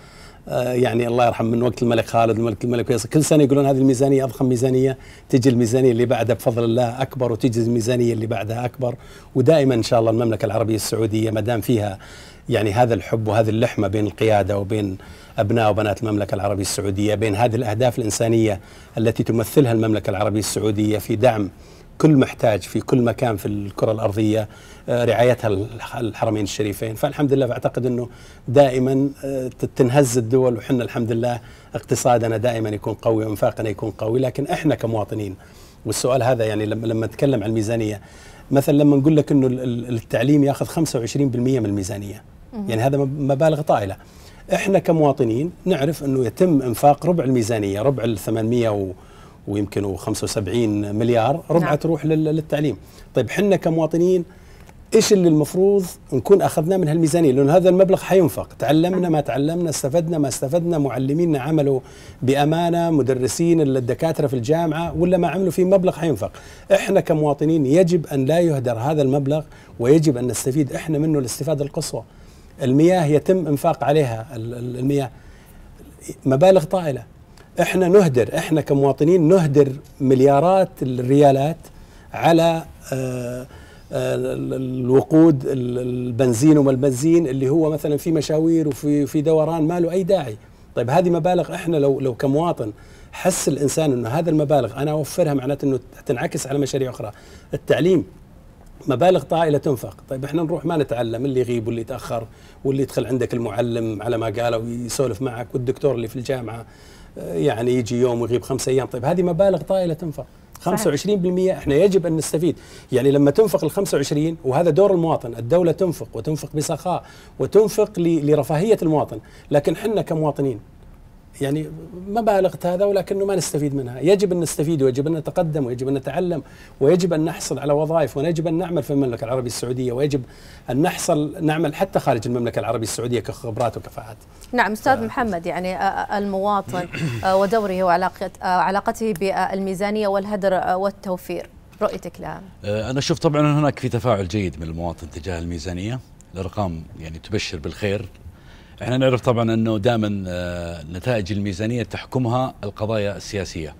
آه، يعني الله يرحم من وقت الملك خالد الملك الملك فيصل كل سنه يقولون هذه الميزانيه اضخم ميزانيه تجي الميزانيه اللي بعدها بفضل الله اكبر وتجي الميزانيه اللي بعدها اكبر ودائما ان شاء الله المملكه العربيه السعوديه ما دام فيها يعني هذا الحب وهذه اللحمه بين القياده وبين ابناء وبنات المملكه العربيه السعوديه بين هذه الاهداف الانسانيه التي تمثلها المملكه العربيه السعوديه في دعم كل محتاج في كل مكان في الكره الارضيه آه، رعايتها الحرمين الشريفين فالحمد لله اعتقد انه دائما آه، تنهز الدول وحنا الحمد لله اقتصادنا دائما يكون قوي وانفاقنا يكون قوي لكن احنا كمواطنين والسؤال هذا يعني لما نتكلم عن الميزانيه مثلا لما نقول لك انه التعليم ياخذ 25% من الميزانيه يعني هذا مبالغ طائله احنا كمواطنين نعرف انه يتم انفاق ربع الميزانيه ربع ال 800 و ويمكن 75 مليار ربعه نعم. تروح للتعليم طيب حنا كمواطنين ايش اللي المفروض نكون اخذناه من هالميزانيه لان هذا المبلغ حينفق تعلمنا ما تعلمنا استفدنا ما استفدنا معلمينا عملوا بامانه مدرسين الدكاتره في الجامعه ولا ما عملوا في مبلغ حينفق احنا كمواطنين يجب ان لا يهدر هذا المبلغ ويجب ان نستفيد احنا منه الاستفاده القصوى المياه يتم انفاق عليها المياه مبالغ طائله احنا نهدر احنا كمواطنين نهدر مليارات الريالات على آه، آه، الوقود البنزين وما البنزين اللي هو مثلا في مشاوير وفي في دوران ما له اي داعي طيب هذه مبالغ احنا لو لو كمواطن حس الانسان انه هذا المبالغ انا اوفرها معناته انه تنعكس على مشاريع اخرى التعليم مبالغ طائله تنفق، طيب احنا نروح ما نتعلم اللي يغيب واللي يتاخر واللي يدخل عندك المعلم على ما قاله ويسولف معك والدكتور اللي في الجامعه آه، يعني يجي يوم ويغيب خمس ايام، طيب هذه مبالغ طائله تنفق. 25% احنا يجب ان نستفيد يعني لما تنفق ال 25 وهذا دور المواطن الدوله تنفق وتنفق بسخاء وتنفق لرفاهيه المواطن لكن احنا كمواطنين يعني مبالغ هذا ولكنه ما نستفيد منها يجب أن نستفيد ويجب أن نتقدم ويجب أن نتعلم ويجب أن نحصل على وظائف ويجب أن نعمل في المملكة العربية السعودية ويجب أن نحصل نعمل حتى خارج المملكة العربية السعودية كخبرات وكفاءات نعم أستاذ ف... محمد يعني آه، آه، المواطن آه، ودوره وعلاقته بالميزانية والهدر والتوفير رؤيتك لها أنا أشوف طبعا هناك في تفاعل جيد من المواطن تجاه الميزانية الأرقام يعني تبشر بالخير احنا نعرف طبعا انه دائما آه، نتائج الميزانيه تحكمها القضايا السياسيه.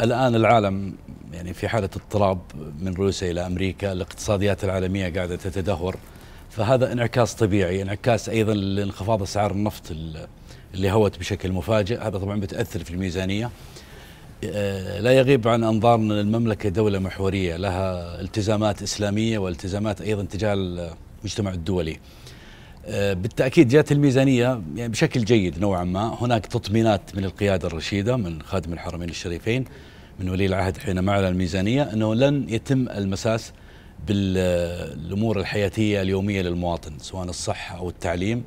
الان العالم يعني في حاله اضطراب من روسيا الى امريكا، الاقتصاديات العالميه قاعده تتدهور فهذا انعكاس طبيعي، انعكاس ايضا لانخفاض اسعار النفط اللي هوت بشكل مفاجئ، هذا طبعا بتاثر في الميزانيه. آه، لا يغيب عن انظارنا ان المملكه دوله محوريه لها التزامات اسلاميه والتزامات ايضا تجاه المجتمع الدولي. آه، بالتاكيد جاءت الميزانيه يعني بشكل جيد نوعا ما، هناك تطمينات من القياده الرشيده من خادم الحرمين الشريفين من ولي العهد حينما اعلن الميزانيه انه لن يتم المساس بالامور الحياتيه اليوميه للمواطن سواء الصحه او التعليم،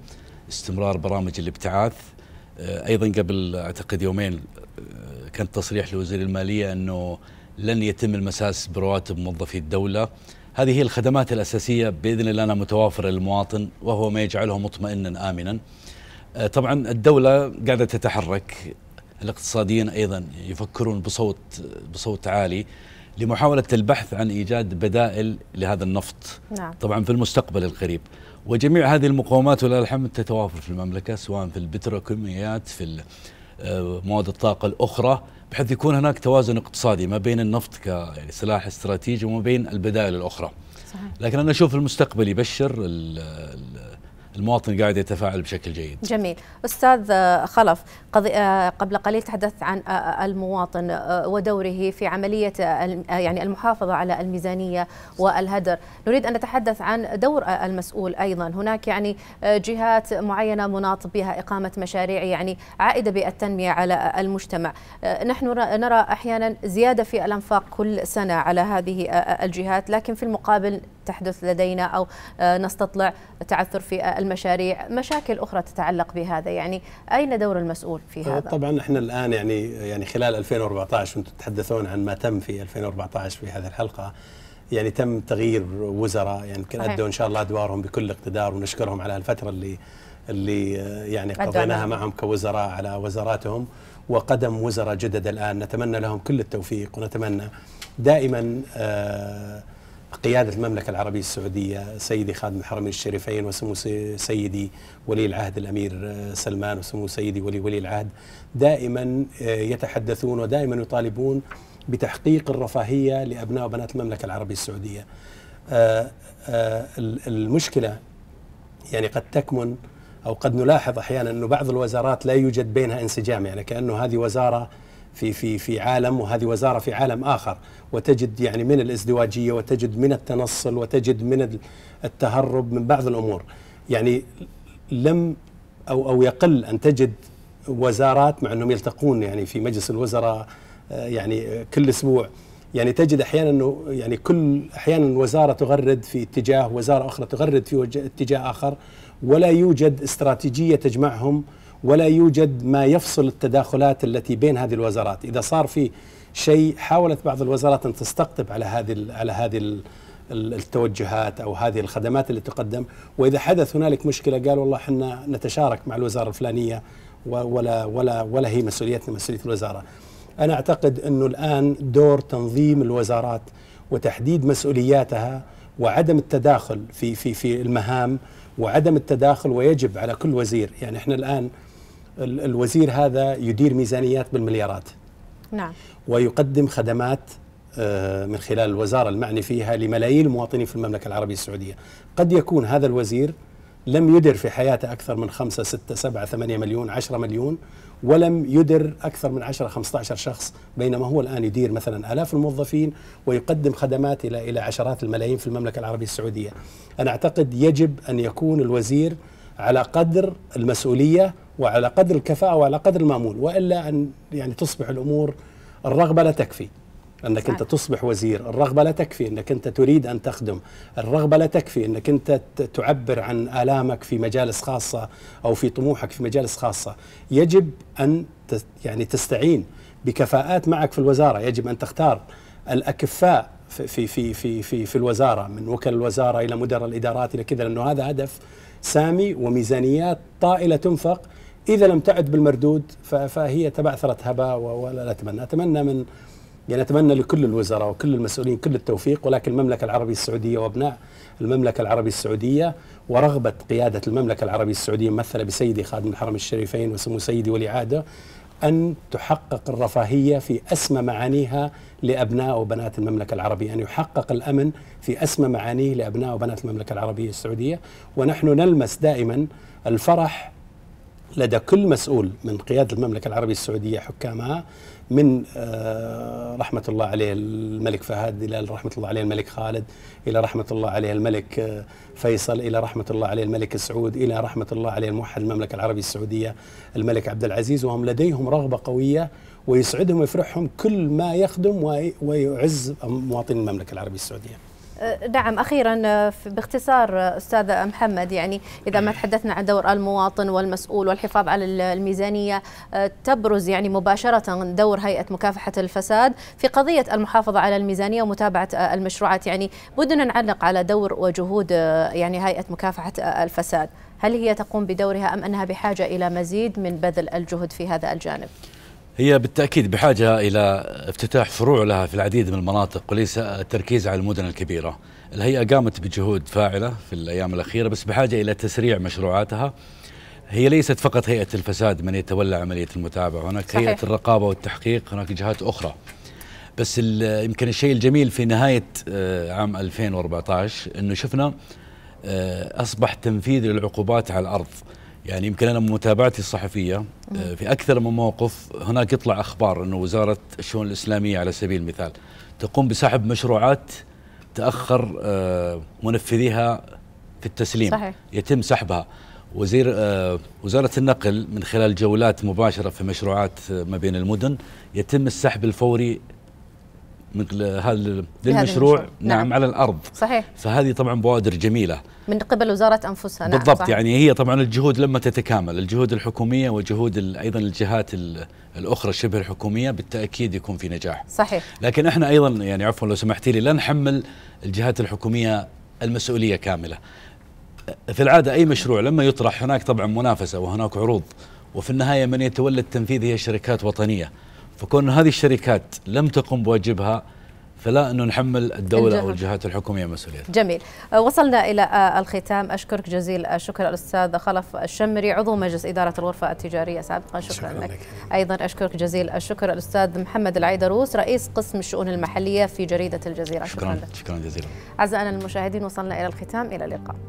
استمرار برامج الابتعاث، آه، ايضا قبل اعتقد يومين آه، كان تصريح لوزير الماليه انه لن يتم المساس برواتب موظفي الدوله هذه هي الخدمات الأساسية بإذن الله متوافرة للمواطن وهو ما يجعله مطمئنا آمنا آه، طبعا الدولة قاعدة تتحرك الاقتصاديين أيضا يفكرون بصوت بصوت عالي لمحاولة البحث عن إيجاد بدائل لهذا النفط نعم. طبعا في المستقبل القريب وجميع هذه المقومات ولله الحمد تتوافر في المملكة سواء في البتروكيماويات في آه، مواد الطاقة الأخرى بحيث يكون هناك توازن اقتصادي ما بين النفط كسلاح يعني استراتيجي وما بين البدائل الاخرى صحيح. لكن انا اشوف المستقبل يبشر المواطن قاعد يتفاعل بشكل جيد جميل استاذ آه، خلف آه، قبل قليل تحدثت عن آه، المواطن ودوره في عمليه يعني المحافظه على الميزانيه والهدر نريد ان نتحدث عن دور المسؤول ايضا هناك يعني جهات معينه مناط بها اقامه مشاريع يعني عائده بالتنميه على المجتمع نحن نرى احيانا زياده في الانفاق كل سنه على هذه الجهات لكن في المقابل تحدث لدينا او نستطلع تعثر في المشاريع مشاكل أخرى تتعلق بهذا يعني أين دور المسؤول في آه، هذا؟ طبعا احنا الآن يعني يعني خلال 2014 وانتم تتحدثون عن ما تم في 2014 في هذه الحلقة يعني تم تغيير وزراء يعني يمكن ادوا ان شاء الله ادوارهم بكل اقتدار ونشكرهم على الفتره اللي اللي آه، يعني قضيناها معهم كوزراء على وزاراتهم وقدم وزراء جدد الان نتمنى لهم كل التوفيق ونتمنى دائما آه قيادة المملكة العربية السعودية سيدي خادم الحرمين الشريفين وسمو سيدي ولي العهد الأمير آه، سلمان وسمو سيدي ولي ولي العهد دائما آه، يتحدثون ودائما يطالبون بتحقيق الرفاهية لأبناء وبنات المملكة العربية السعودية آه، المشكلة يعني قد تكمن أو قد نلاحظ أحيانا أنه بعض الوزارات لا يوجد بينها انسجام يعني كأنه هذه وزارة في في في عالم وهذه وزاره في عالم اخر وتجد يعني من الازدواجيه وتجد من التنصل وتجد من التهرب من بعض الامور يعني لم او او يقل ان تجد وزارات مع انهم يلتقون يعني في مجلس الوزراء آه، يعني كل اسبوع يعني تجد احيانا انه يعني كل احيانا وزاره تغرد في اتجاه وزاره اخرى تغرد في اتجاه اخر ولا يوجد استراتيجيه تجمعهم ولا يوجد ما يفصل التداخلات التي بين هذه الوزارات إذا صار في شيء حاولت بعض الوزارات أن تستقطب على هذه على هذه التوجهات او هذه الخدمات اللي تقدم واذا حدث هنالك مشكله قال والله احنا نتشارك مع الوزاره الفلانيه ولا ولا ولا هي مسؤوليتنا مسؤوليه الوزاره. انا اعتقد انه الان دور تنظيم الوزارات وتحديد مسؤولياتها وعدم التداخل في في في المهام وعدم التداخل ويجب على كل وزير يعني احنا الان الوزير هذا يدير ميزانيات بالمليارات نعم ويقدم خدمات آه، من خلال الوزارة المعني فيها لملايين المواطنين في المملكة العربية السعودية قد يكون هذا الوزير لم يدر في حياته أكثر من 5 6 7 8 مليون 10 مليون ولم يدر أكثر من 10 15 شخص بينما هو الآن يدير مثلا آلاف الموظفين ويقدم خدمات إلى إلى عشرات الملايين في المملكة العربية السعودية أنا أعتقد يجب أن يكون الوزير على قدر المسؤولية وعلى قدر الكفاءة وعلى قدر المأمول وإلا أن يعني تصبح الأمور الرغبة لا تكفي أنك أنت تصبح وزير الرغبة لا تكفي أنك أنت تريد أن تخدم الرغبة لا تكفي أنك أنت تعبر عن آلامك في مجالس خاصة أو في طموحك في مجالس خاصة يجب أن يعني تستعين بكفاءات معك في الوزارة يجب أن تختار الأكفاء في في في في في الوزاره من وكل الوزاره الى مدراء الادارات الى كذا لانه هذا هدف سامي وميزانيات طائله تنفق اذا لم تعد بالمردود فهي تبعثرت هباء ولا اتمنى اتمنى من يعني اتمنى لكل الوزراء وكل المسؤولين كل التوفيق ولكن المملكه العربيه السعوديه وابناء المملكه العربيه السعوديه ورغبه قياده المملكه العربيه السعوديه ممثله بسيدي خادم الحرم الشريفين وسمو سيدي ولي عهده أن تحقق الرفاهية في أسمى معانيها لأبناء وبنات المملكة العربية أن يحقق الأمن في أسمى معانيه لأبناء وبنات المملكة العربية السعودية ونحن نلمس دائما الفرح لدى كل مسؤول من قيادة المملكة العربية السعودية حكامها من آه، رحمة الله عليه الملك فهد إلى رحمة الله عليه الملك خالد إلى رحمة الله عليه الملك آه، فيصل إلى رحمة الله عليه الملك سعود إلى رحمة الله عليه الموحد المملكة العربية السعودية الملك عبد العزيز وهم لديهم رغبة قوية ويسعدهم ويفرحهم كل ما يخدم ويعز مواطني المملكة العربية السعودية أه، نعم اخيرا أه، باختصار أه، استاذ محمد يعني اذا ما تحدثنا عن دور المواطن والمسؤول والحفاظ على الميزانيه تبرز يعني مباشره دور هيئه مكافحه الفساد في قضيه المحافظه على الميزانيه ومتابعه المشروعات يعني بدنا نعلق على دور وجهود يعني هيئه مكافحه الفساد هل هي تقوم بدورها ام انها بحاجه الى مزيد من بذل الجهد في هذا الجانب؟ هي بالتأكيد بحاجة إلى افتتاح فروع لها في العديد من المناطق وليس التركيز على المدن الكبيرة الهيئة قامت بجهود فاعلة في الأيام الأخيرة بس بحاجة إلى تسريع مشروعاتها هي ليست فقط هيئة الفساد من يتولى عملية المتابعة هناك صحيح. هيئة الرقابة والتحقيق هناك جهات أخرى بس يمكن الشيء الجميل في نهاية آه، عام 2014 أنه شفنا آه، أصبح تنفيذ للعقوبات على الأرض يعني يمكن انا متابعتي الصحفيه آه، في اكثر من موقف هناك يطلع اخبار انه وزاره الشؤون الاسلاميه على سبيل المثال تقوم بسحب مشروعات تاخر آه، منفذيها في التسليم صحيح. يتم سحبها وزير آه، وزاره النقل من خلال جولات مباشره في مشروعات ما بين المدن يتم السحب الفوري مثل هذا للمشروع نعم, نعم على الارض صحيح فهذه طبعا بوادر جميله من قبل وزاره انفسها نعم بالضبط صح. يعني هي طبعا الجهود لما تتكامل الجهود الحكوميه وجهود ايضا الجهات الاخرى شبه الحكوميه بالتاكيد يكون في نجاح صحيح لكن احنا ايضا يعني عفوا لو سمحتي لي لا نحمل الجهات الحكوميه المسؤوليه كامله في العاده اي مشروع لما يطرح هناك طبعا منافسه وهناك عروض وفي النهايه من يتولى التنفيذ هي شركات وطنيه فكون هذه الشركات لم تقم بواجبها فلا انه نحمل الدوله الجهة. او الجهات الحكوميه مسؤوليه. جميل، آه، وصلنا الى آه، الختام، اشكرك جزيل الشكر الاستاذ خلف الشمري عضو مجلس اداره الغرفه التجاريه سابقا شكرا, شكرا لك. لك. ايضا اشكرك جزيل الشكر الاستاذ محمد العيدروس رئيس قسم الشؤون المحليه في جريده الجزيره شكرا شكرا, لك. شكرا جزيلا. اعزائنا المشاهدين وصلنا الى الختام الى اللقاء.